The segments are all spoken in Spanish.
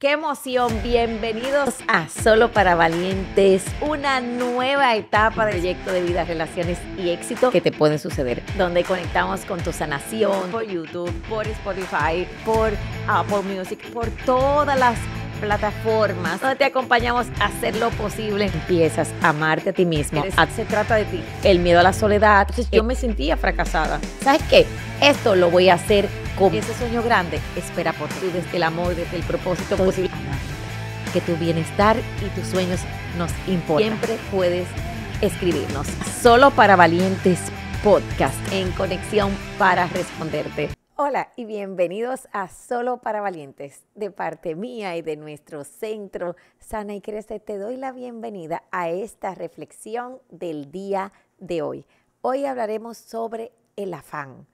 Qué emoción, bienvenidos a Solo para Valientes, una nueva etapa del proyecto de vida, relaciones y éxito que te pueden suceder, donde conectamos con tu sanación por YouTube, por Spotify, por Apple Music, por todas las plataformas donde te acompañamos a hacer lo posible. Empiezas a amarte a ti mismo. se trata de ti. El miedo a la soledad. yo me sentía fracasada. ¿Sabes qué? Esto lo voy a hacer ese sueño grande espera por ti desde el amor, desde el propósito posible. Que tu bienestar y tus sueños nos importan. Siempre puedes escribirnos. Solo para Valientes Podcast en conexión para responderte. Hola y bienvenidos a Solo para Valientes. De parte mía y de nuestro centro Sana y Crece, te doy la bienvenida a esta reflexión del día de hoy. Hoy hablaremos sobre el afán.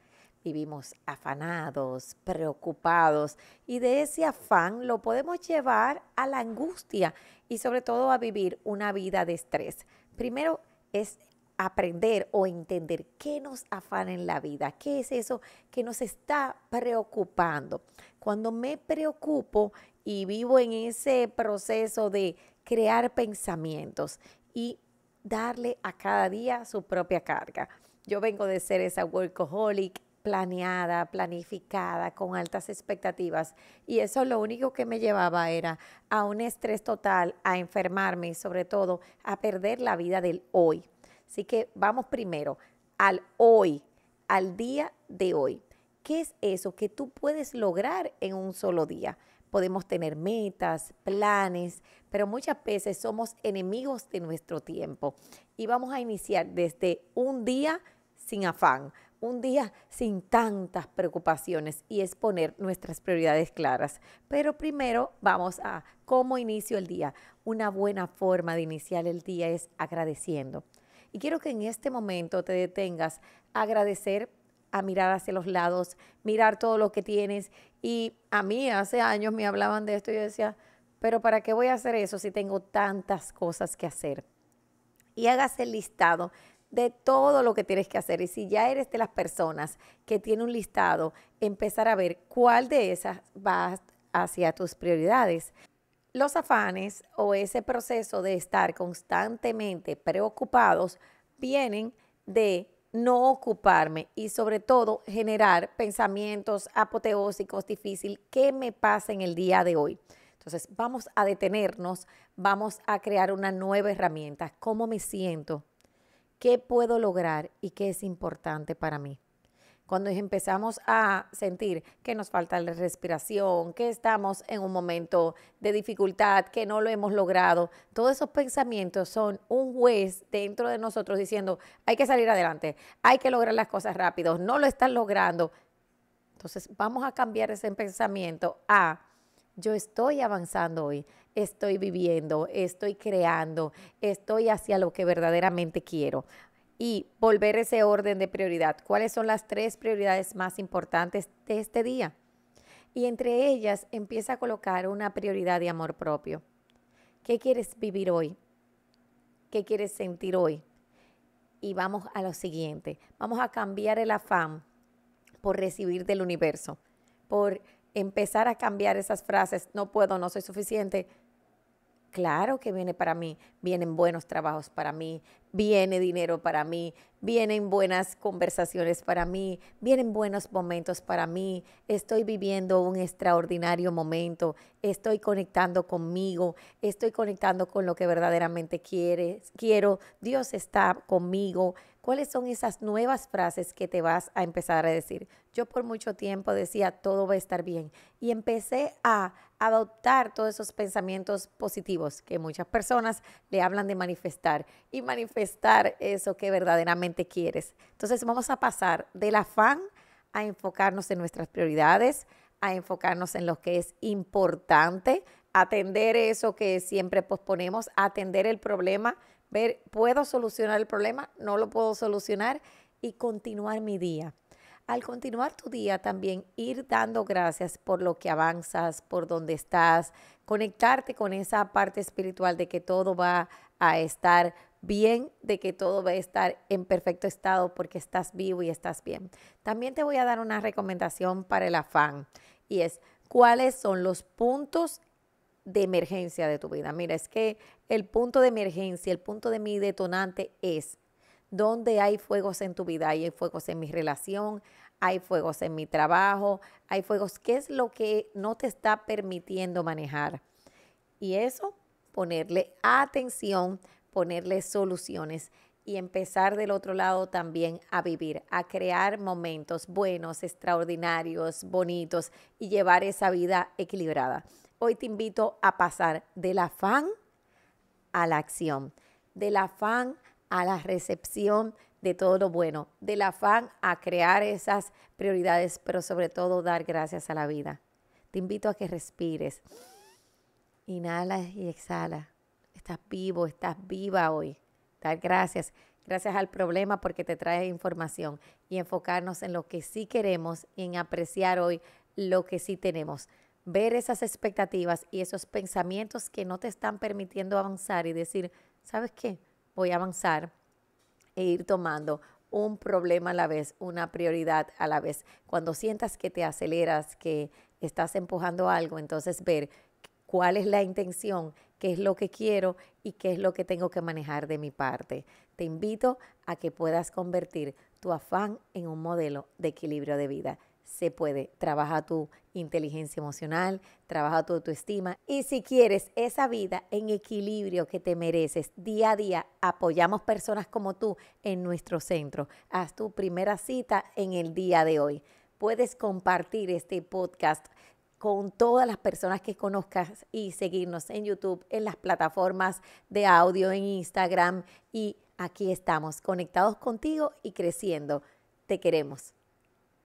Vivimos afanados, preocupados y de ese afán lo podemos llevar a la angustia y sobre todo a vivir una vida de estrés. Primero es aprender o entender qué nos afana en la vida, qué es eso que nos está preocupando. Cuando me preocupo y vivo en ese proceso de crear pensamientos y darle a cada día su propia carga. Yo vengo de ser esa workaholic, planeada, planificada, con altas expectativas. Y eso lo único que me llevaba era a un estrés total, a enfermarme y sobre todo a perder la vida del hoy. Así que vamos primero al hoy, al día de hoy. ¿Qué es eso que tú puedes lograr en un solo día? Podemos tener metas, planes, pero muchas veces somos enemigos de nuestro tiempo. Y vamos a iniciar desde un día sin afán, un día sin tantas preocupaciones y es poner nuestras prioridades claras. Pero primero vamos a cómo inicio el día. Una buena forma de iniciar el día es agradeciendo. Y quiero que en este momento te detengas a agradecer a mirar hacia los lados, mirar todo lo que tienes. Y a mí hace años me hablaban de esto y yo decía, pero ¿para qué voy a hacer eso si tengo tantas cosas que hacer? Y hagas el listado de todo lo que tienes que hacer. Y si ya eres de las personas que tiene un listado, empezar a ver cuál de esas va hacia tus prioridades. Los afanes o ese proceso de estar constantemente preocupados vienen de no ocuparme y sobre todo generar pensamientos apoteósicos difícil, ¿qué me pasa en el día de hoy? Entonces, vamos a detenernos, vamos a crear una nueva herramienta, ¿cómo me siento? qué puedo lograr y qué es importante para mí. Cuando empezamos a sentir que nos falta la respiración, que estamos en un momento de dificultad, que no lo hemos logrado, todos esos pensamientos son un juez dentro de nosotros diciendo, hay que salir adelante, hay que lograr las cosas rápido, no lo están logrando. Entonces vamos a cambiar ese pensamiento a yo estoy avanzando hoy, estoy viviendo, estoy creando, estoy hacia lo que verdaderamente quiero. Y volver ese orden de prioridad. ¿Cuáles son las tres prioridades más importantes de este día? Y entre ellas empieza a colocar una prioridad de amor propio. ¿Qué quieres vivir hoy? ¿Qué quieres sentir hoy? Y vamos a lo siguiente. Vamos a cambiar el afán por recibir del universo, por empezar a cambiar esas frases, no puedo, no soy suficiente, claro que viene para mí, vienen buenos trabajos para mí, viene dinero para mí, vienen buenas conversaciones para mí, vienen buenos momentos para mí, estoy viviendo un extraordinario momento, estoy conectando conmigo, estoy conectando con lo que verdaderamente quieres, quiero, Dios está conmigo. ¿Cuáles son esas nuevas frases que te vas a empezar a decir? Yo por mucho tiempo decía, todo va a estar bien. Y empecé a adoptar todos esos pensamientos positivos que muchas personas le hablan de manifestar. Y manifestar estar eso que verdaderamente quieres. Entonces vamos a pasar del afán a enfocarnos en nuestras prioridades, a enfocarnos en lo que es importante, atender eso que siempre posponemos, atender el problema, ver, ¿puedo solucionar el problema? ¿No lo puedo solucionar? Y continuar mi día. Al continuar tu día también ir dando gracias por lo que avanzas, por donde estás, conectarte con esa parte espiritual de que todo va a estar bien de que todo va a estar en perfecto estado porque estás vivo y estás bien. También te voy a dar una recomendación para el afán y es cuáles son los puntos de emergencia de tu vida. Mira, es que el punto de emergencia, el punto de mi detonante es ¿dónde hay fuegos en tu vida, hay fuegos en mi relación, hay fuegos en mi trabajo, hay fuegos, ¿qué es lo que no te está permitiendo manejar? Y eso, ponerle atención ponerle soluciones y empezar del otro lado también a vivir, a crear momentos buenos, extraordinarios, bonitos y llevar esa vida equilibrada. Hoy te invito a pasar del afán a la acción, del afán a la recepción de todo lo bueno, del afán a crear esas prioridades, pero sobre todo dar gracias a la vida. Te invito a que respires. Inhala y exhala estás vivo, estás viva hoy. gracias. Gracias al problema porque te trae información y enfocarnos en lo que sí queremos y en apreciar hoy lo que sí tenemos. Ver esas expectativas y esos pensamientos que no te están permitiendo avanzar y decir, ¿sabes qué? Voy a avanzar e ir tomando un problema a la vez, una prioridad a la vez. Cuando sientas que te aceleras, que estás empujando algo, entonces ver cuál es la intención qué es lo que quiero y qué es lo que tengo que manejar de mi parte. Te invito a que puedas convertir tu afán en un modelo de equilibrio de vida. Se puede, trabaja tu inteligencia emocional, trabaja tu autoestima y si quieres esa vida en equilibrio que te mereces día a día, apoyamos personas como tú en nuestro centro. Haz tu primera cita en el día de hoy. Puedes compartir este podcast con todas las personas que conozcas y seguirnos en YouTube, en las plataformas de audio, en Instagram. Y aquí estamos, conectados contigo y creciendo. Te queremos.